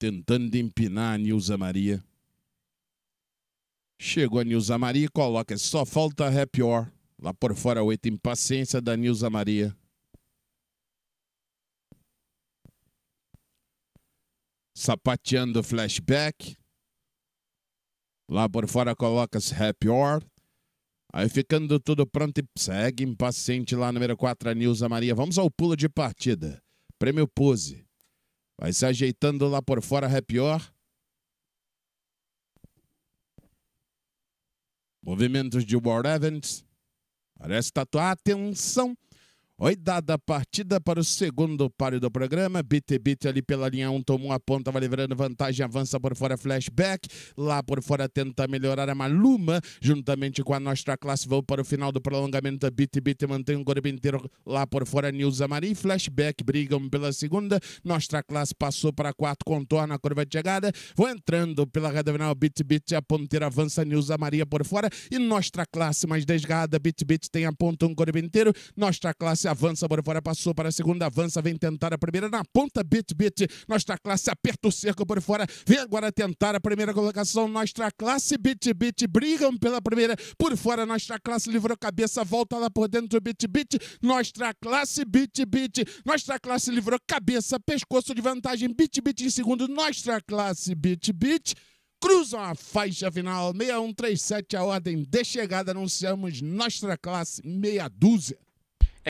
tentando empinar a Nilza Maria. Chegou a Nilza Maria e coloca, é só falta happy hour. Lá por fora, oito, impaciência da Nilza Maria. Sapateando flashback. Lá por fora, coloca-se é happy hour. Aí ficando tudo pronto e segue impaciente lá, número 4, a Nilza Maria. Vamos ao pulo de partida. Prêmio Pose. Vai se ajeitando lá por fora, é pior. Movimentos de War Evans. Parece tatuar. Atenção! Oi, dada a partida para o segundo páreo do programa. Bit Bit ali pela linha 1 tomou a ponta, vai levando vantagem, avança por fora flashback. Lá por fora tenta melhorar a Maluma, juntamente com a nossa classe. Vão para o final do prolongamento. Bit Bit mantém o corpo inteiro lá por fora. Nilza Maria e flashback brigam pela segunda. Nossa classe passou para quarto, contorna a curva de chegada. Vão entrando pela reta final. Bit Bit a ponteira avança. Nilza Maria por fora. E nossa classe mais desgada Bit Bit tem a ponta, um corpo inteiro. Nossa classe avança, bora fora, passou para a segunda, avança, vem tentar a primeira na ponta, bit, bit. nossa tá classe aperta o cerco por fora, vem agora tentar a primeira colocação. Nostra tá classe, bit, bit, brigam pela primeira, por fora, nossa tá classe livrou cabeça, volta lá por dentro, bit, bit. nossa classe, bit, bit, nossa classe livrou cabeça, pescoço de vantagem, bit, bit em segundo, nossa classe, bit, bit cruzam a faixa final. 6137 a ordem de chegada. Anunciamos nossa classe meia dúzia.